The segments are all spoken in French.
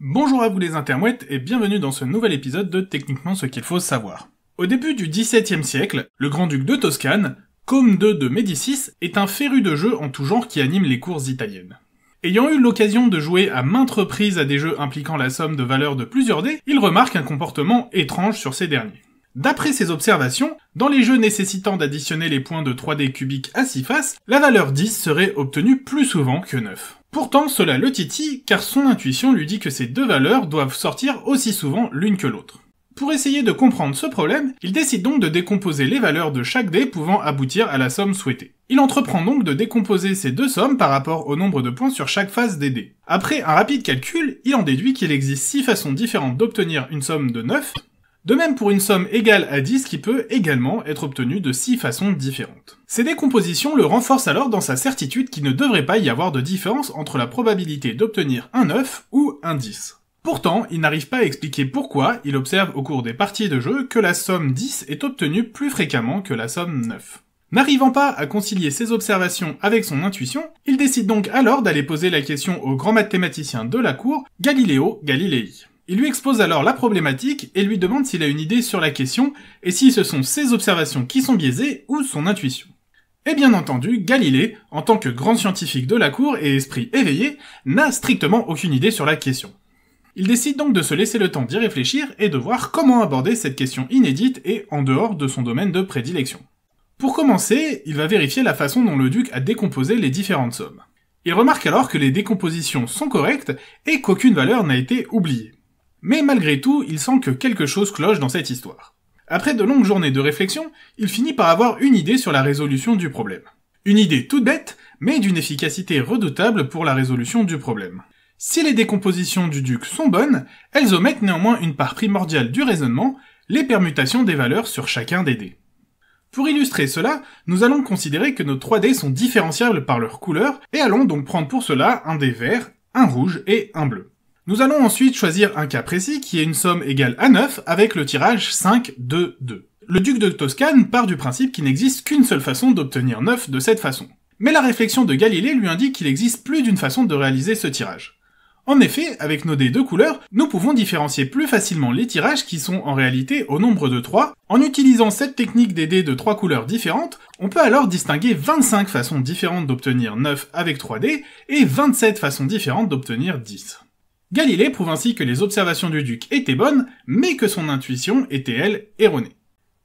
Bonjour à vous les intermouettes et bienvenue dans ce nouvel épisode de Techniquement ce qu'il faut savoir. Au début du XVIIe siècle, le grand-duc de Toscane, Comme II de Médicis, est un féru de jeux en tout genre qui anime les courses italiennes. Ayant eu l'occasion de jouer à maintes reprises à des jeux impliquant la somme de valeurs de plusieurs dés, il remarque un comportement étrange sur ces derniers. D'après ses observations, dans les jeux nécessitant d'additionner les points de 3D cubiques à 6 faces, la valeur 10 serait obtenue plus souvent que 9. Pourtant, cela le titille, car son intuition lui dit que ces deux valeurs doivent sortir aussi souvent l'une que l'autre. Pour essayer de comprendre ce problème, il décide donc de décomposer les valeurs de chaque dé pouvant aboutir à la somme souhaitée. Il entreprend donc de décomposer ces deux sommes par rapport au nombre de points sur chaque face des dés. Après un rapide calcul, il en déduit qu'il existe 6 façons différentes d'obtenir une somme de 9, de même pour une somme égale à 10 qui peut également être obtenue de 6 façons différentes. Ces décompositions le renforcent alors dans sa certitude qu'il ne devrait pas y avoir de différence entre la probabilité d'obtenir un 9 ou un 10. Pourtant, il n'arrive pas à expliquer pourquoi il observe au cours des parties de jeu que la somme 10 est obtenue plus fréquemment que la somme 9. N'arrivant pas à concilier ses observations avec son intuition, il décide donc alors d'aller poser la question au grand mathématicien de la cour, Galileo Galilei. Il lui expose alors la problématique et lui demande s'il a une idée sur la question et si ce sont ses observations qui sont biaisées ou son intuition. Et bien entendu, Galilée, en tant que grand scientifique de la cour et esprit éveillé, n'a strictement aucune idée sur la question. Il décide donc de se laisser le temps d'y réfléchir et de voir comment aborder cette question inédite et en dehors de son domaine de prédilection. Pour commencer, il va vérifier la façon dont le duc a décomposé les différentes sommes. Il remarque alors que les décompositions sont correctes et qu'aucune valeur n'a été oubliée. Mais malgré tout, il sent que quelque chose cloche dans cette histoire. Après de longues journées de réflexion, il finit par avoir une idée sur la résolution du problème. Une idée toute bête, mais d'une efficacité redoutable pour la résolution du problème. Si les décompositions du duc sont bonnes, elles omettent néanmoins une part primordiale du raisonnement, les permutations des valeurs sur chacun des dés. Pour illustrer cela, nous allons considérer que nos 3 dés sont différenciables par leur couleur et allons donc prendre pour cela un dé vert, un rouge et un bleu. Nous allons ensuite choisir un cas précis qui est une somme égale à 9 avec le tirage 5 2, 2. Le duc de Toscane part du principe qu'il n'existe qu'une seule façon d'obtenir 9 de cette façon. Mais la réflexion de Galilée lui indique qu'il existe plus d'une façon de réaliser ce tirage. En effet, avec nos dés de couleur, nous pouvons différencier plus facilement les tirages qui sont en réalité au nombre de 3. En utilisant cette technique des dés de 3 couleurs différentes, on peut alors distinguer 25 façons différentes d'obtenir 9 avec 3 dés et 27 façons différentes d'obtenir 10. Galilée prouve ainsi que les observations du duc étaient bonnes, mais que son intuition était, elle, erronée.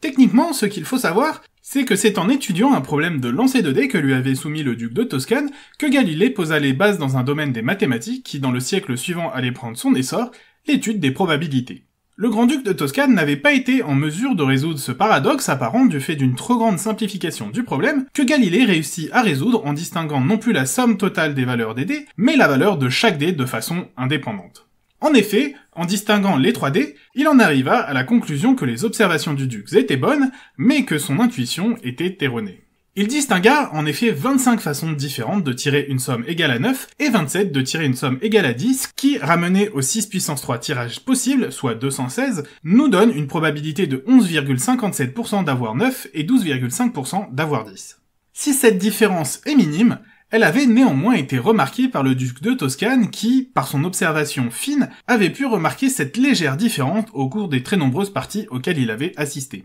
Techniquement, ce qu'il faut savoir, c'est que c'est en étudiant un problème de lancer de dés que lui avait soumis le duc de Toscane que Galilée posa les bases dans un domaine des mathématiques qui, dans le siècle suivant, allait prendre son essor, l'étude des probabilités. Le grand-duc de Toscane n'avait pas été en mesure de résoudre ce paradoxe apparent du fait d'une trop grande simplification du problème que Galilée réussit à résoudre en distinguant non plus la somme totale des valeurs des dés, mais la valeur de chaque dé de façon indépendante. En effet, en distinguant les 3 dés, il en arriva à la conclusion que les observations du duc étaient bonnes, mais que son intuition était erronée. Il distingua en effet 25 façons différentes de tirer une somme égale à 9 et 27 de tirer une somme égale à 10 qui, ramenés au 6 puissance 3 tirages possibles, soit 216, nous donne une probabilité de 11,57% d'avoir 9 et 12,5% d'avoir 10. Si cette différence est minime, elle avait néanmoins été remarquée par le duc de Toscane qui, par son observation fine, avait pu remarquer cette légère différence au cours des très nombreuses parties auxquelles il avait assisté.